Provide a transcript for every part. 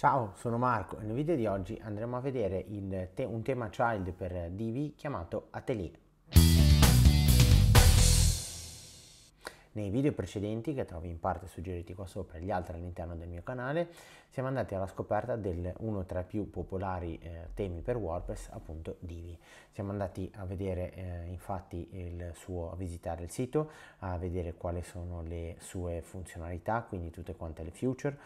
Ciao, sono Marco e nel video di oggi andremo a vedere te un tema child per Divi chiamato Atelier. Nei video precedenti, che trovi in parte suggeriti qua sopra e gli altri all'interno del mio canale, siamo andati alla scoperta del uno tra i più popolari eh, temi per WordPress, appunto Divi. Siamo andati a vedere eh, infatti il suo, a visitare il sito, a vedere quali sono le sue funzionalità, quindi tutte quante le future,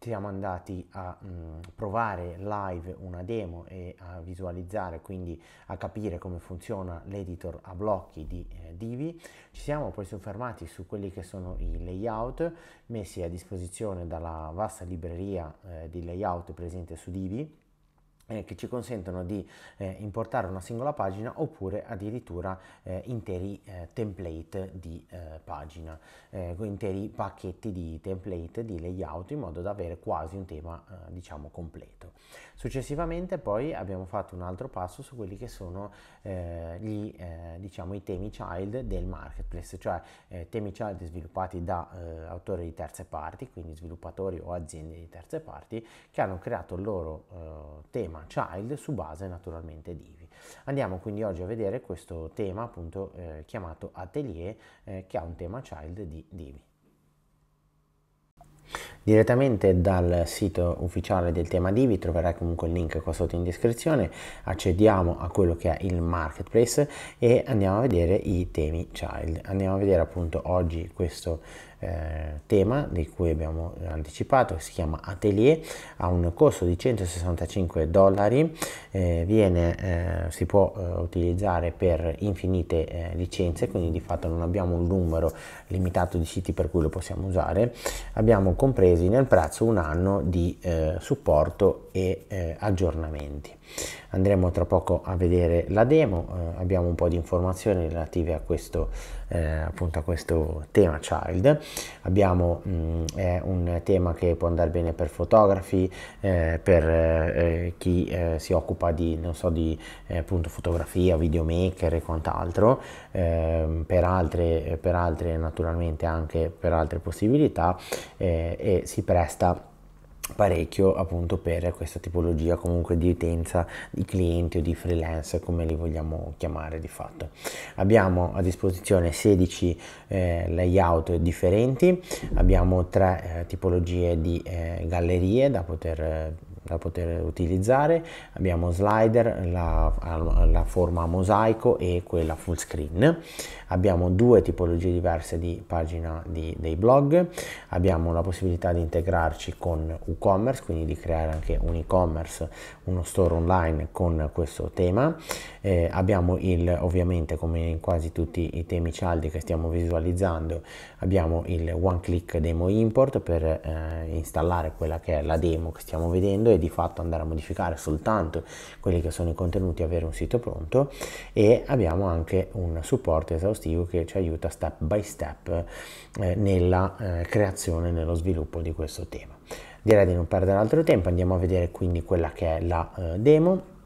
siamo andati a mh, mm, provare live una demo e a visualizzare, quindi a capire come funziona l'editor a blocchi di eh, Divi. Ci siamo poi soffermati su quelli che sono i layout messi a disposizione dalla vasta libreria eh, di layout presente su Divi eh, che ci consentono di eh, importare una singola pagina oppure addirittura eh, interi eh, template di eh, pagina, eh, interi pacchetti di template di layout in modo da avere quasi un tema diciamo completo. Successivamente poi abbiamo fatto un altro passo su quelli che sono gli, diciamo, i temi child del marketplace, cioè temi child sviluppati da autori di terze parti, quindi sviluppatori o aziende di terze parti che hanno creato il loro tema tema child su base naturalmente di IVI. Andiamo quindi oggi a vedere questo tema appunto eh, chiamato atelier eh, che ha un tema child di, divi. Direttamente dal sito ufficiale del tema Divi troverai comunque il link qua sotto in descrizione, accediamo a quello che è il marketplace e andiamo a vedere i temi child. Andiamo a vedere appunto oggi questo eh, tema di cui abbiamo anticipato che si chiama Atelier ha un costo di 165 dollari eh, viene, eh, si può eh, utilizzare per infinite eh, licenze quindi di fatto non abbiamo un numero limitato di siti per cui lo possiamo usare abbiamo compresi nel prezzo un anno di eh, supporto e eh, aggiornamenti. Andremo tra poco a vedere la demo, eh, abbiamo un po' di informazioni relative a questo, eh, appunto a questo tema child. Abbiamo mh, mm, un tema che può andare bene per fotografi, eh, per eh, chi eh, si occupa di, so, di appunto fotografia, videomaker e quant'altro, ehm, per, altre, per altre naturalmente anche per altre possibilità e si presta a parecchio appunto per questa tipologia comunque di utenza di clienti o di freelance come li vogliamo chiamare di fatto abbiamo a disposizione 16 eh, layout differenti abbiamo tre eh, tipologie di eh, gallerie da poter eh, da poter utilizzare, abbiamo slider, la, la forma a mosaico e quella full screen, abbiamo due tipologie diverse di pagina di, dei blog, abbiamo la possibilità di integrarci con WooCommerce, quindi di creare anche un e-commerce, uno store online con questo tema, eh, abbiamo il, ovviamente come in quasi tutti i temi cialdi che stiamo visualizzando, abbiamo il one click demo import per eh, installare quella che è la demo che stiamo vedendo di fatto andare a modificare soltanto quelli che sono i contenuti, avere un sito pronto e abbiamo anche un supporto esaustivo che ci aiuta step by step eh, nella eh, creazione e nello sviluppo di questo tema. Direi di non perdere altro tempo, andiamo a vedere quindi quella che è la eh, demo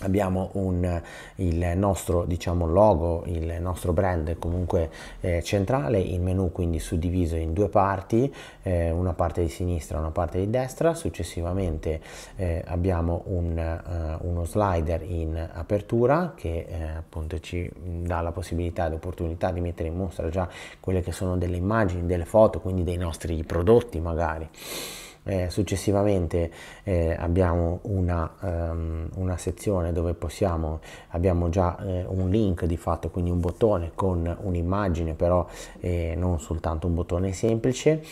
abbiamo un, il nostro diciamo, logo, il nostro brand comunque eh, centrale, il menu quindi suddiviso in due parti, eh, una parte di sinistra e una parte di destra, successivamente eh, abbiamo un, uh, uno slider in apertura che eh, appunto ci dà la possibilità e l'opportunità di mettere in mostra già quelle che sono delle immagini, delle foto, quindi dei nostri prodotti magari eh, successivamente eh, abbiamo una, um, una, sezione dove possiamo, abbiamo già eh, un link di fatto, quindi un bottone con un'immagine, però eh, non soltanto un bottone semplice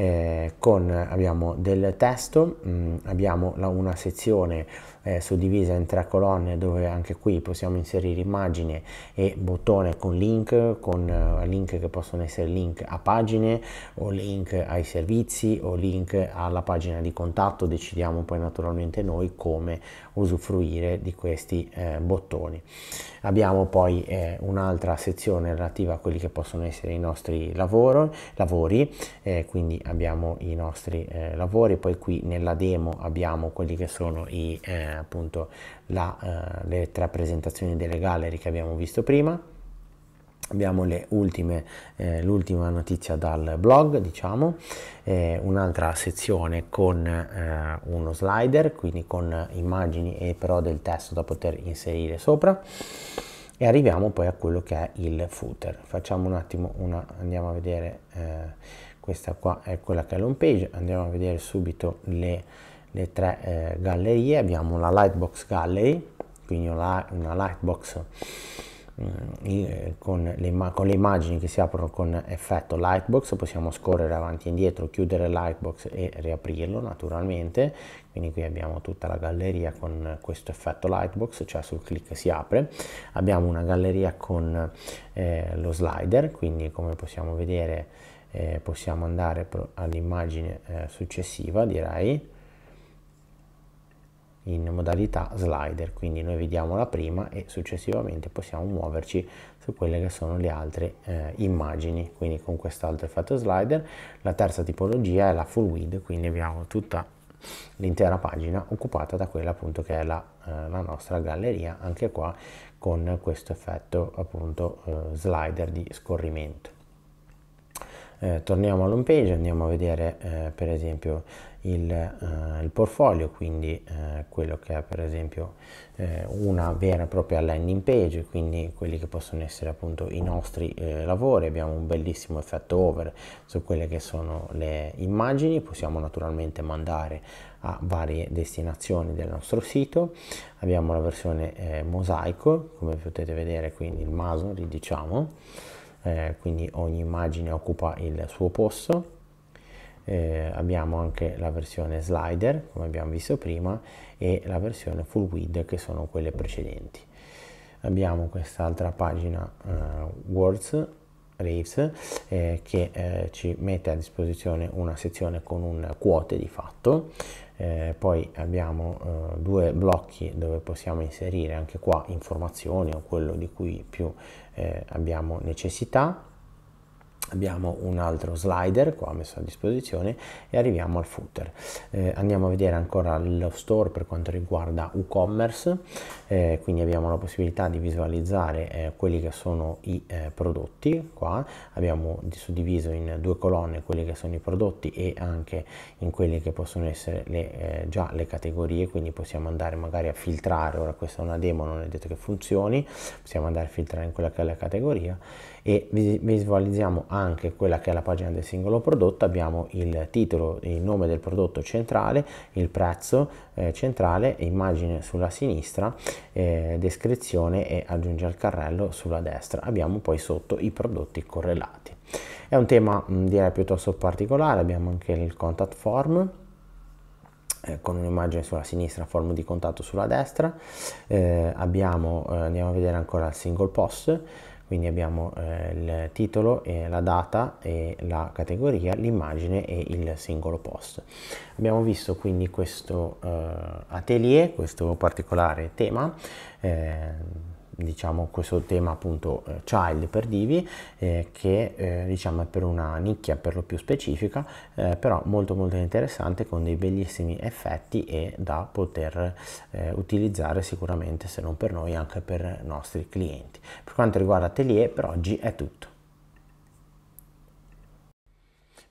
eh, con, abbiamo del testo, mh, mm, abbiamo la, una sezione eh, suddivisa in tre colonne dove anche qui possiamo inserire immagine e bottone con link, con eh, link che possono essere link a pagine o link ai servizi o link alla pagina di contatto, decidiamo poi naturalmente noi come usufruire di questi eh, bottoni. Abbiamo poi eh, un'altra sezione relativa a quelli che possono essere i nostri lavoro, lavori, eh, quindi abbiamo i nostri eh, lavori, poi qui nella demo abbiamo quelli che sono i, eh, appunto la, eh, le tre presentazioni delle gallery che abbiamo visto prima. Abbiamo le ultime, eh, l'ultima notizia dal blog, diciamo, eh, un'altra sezione con eh, uno slider, quindi con immagini e però del testo da poter inserire sopra e arriviamo poi a quello che è il footer. Facciamo un attimo una, andiamo a vedere questa qua è quella che è l'home page andiamo a vedere subito le, le tre eh, gallerie abbiamo la lightbox gallery quindi una, lightbox mm, con, le, con le, immagini che si aprono con effetto lightbox possiamo scorrere avanti e indietro chiudere lightbox e riaprirlo naturalmente quindi qui abbiamo tutta la galleria con questo effetto lightbox cioè sul clic si apre abbiamo una galleria con eh, lo slider quindi come possiamo vedere eh, possiamo andare all'immagine eh, successiva direi in modalità slider quindi noi vediamo la prima e successivamente possiamo muoverci su quelle che sono le altre eh, immagini quindi con quest'altro effetto slider la terza tipologia è la full width quindi abbiamo tutta l'intera pagina occupata da quella appunto che è la, eh, la nostra galleria anche qua con questo effetto appunto eh, slider di scorrimento eh, torniamo all'home page, andiamo a vedere eh, per esempio il, eh, il portfolio, quindi eh, quello che è per esempio eh, una vera e propria landing page, quindi quelli che possono essere appunto i nostri eh, lavori, abbiamo un bellissimo effetto over su quelle che sono le immagini, possiamo naturalmente mandare a varie destinazioni del nostro sito, abbiamo la versione mosaico, come potete vedere quindi il maso, ridiciamo eh, quindi ogni immagine occupa il suo posto. Eh, abbiamo anche la versione slider, come abbiamo visto prima, e la versione full width, che sono quelle precedenti. Abbiamo quest'altra pagina eh, Words Raves eh, che eh, ci mette a disposizione una sezione con un quote di fatto eh, poi abbiamo eh, due blocchi dove possiamo inserire anche qua informazioni o quello di cui più eh, abbiamo necessità abbiamo un altro slider qua messo a disposizione e arriviamo al footer eh, andiamo a vedere ancora lo store per quanto riguarda WooCommerce eh, quindi abbiamo la possibilità di visualizzare eh, quelli che sono i eh, prodotti qua abbiamo suddiviso in due colonne quelli che sono i prodotti e anche in quelle che possono essere le, eh, già le categorie quindi possiamo andare magari a filtrare ora questa è una demo non è detto che funzioni possiamo andare a filtrare in quella che è la categoria e visualizziamo anche quella che è la pagina del singolo prodotto, abbiamo il titolo, il nome del prodotto centrale, il prezzo eh, centrale, immagine sulla sinistra, eh, descrizione e aggiunge al carrello sulla destra. Abbiamo poi sotto i prodotti correlati. È un tema direi piuttosto particolare, abbiamo anche il contact form eh, con un'immagine sulla sinistra, forma di contatto sulla destra, eh, abbiamo, eh, andiamo a vedere ancora il single post, quindi abbiamo eh, il titolo, eh, la data, eh, la categoria, l'immagine e il singolo post. Abbiamo visto quindi questo eh, atelier, questo particolare tema eh, diciamo questo tema appunto eh, child per divi eh, che eh, diciamo è per una nicchia per lo più specifica eh, però molto molto interessante con dei bellissimi effetti e da poter eh, utilizzare sicuramente se non per noi anche per i nostri clienti per quanto riguarda Atelier per oggi è tutto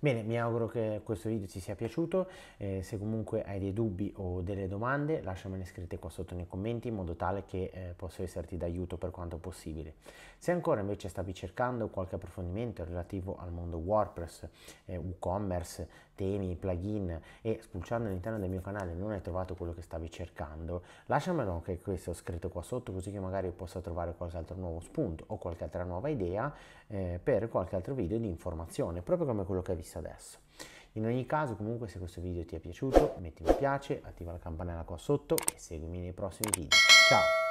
Bene, mi auguro che questo video ti sia piaciuto, eh, se comunque hai dei dubbi o delle domande lasciamene scritte qua sotto nei commenti in modo tale che eh, posso esserti d'aiuto per quanto possibile. Se ancora invece stavi cercando qualche approfondimento relativo al mondo WordPress, eh, WooCommerce, temi, plugin e spulciando all'interno del mio canale non hai trovato quello che stavi cercando, lasciamelo anche questo scritto qua sotto così che magari possa trovare qualche altro nuovo spunto o qualche altra nuova idea eh, per qualche altro video di informazione, proprio come quello che hai visto adesso. In ogni caso, comunque, se questo video ti è piaciuto, metti mi piace, attiva la campanella qua sotto e seguimi nei prossimi video. Ciao!